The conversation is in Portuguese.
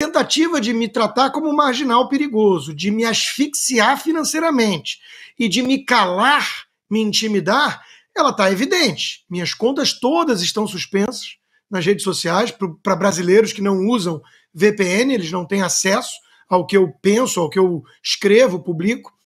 tentativa de me tratar como marginal perigoso, de me asfixiar financeiramente e de me calar, me intimidar, ela está evidente. Minhas contas todas estão suspensas nas redes sociais para brasileiros que não usam VPN, eles não têm acesso ao que eu penso, ao que eu escrevo, publico.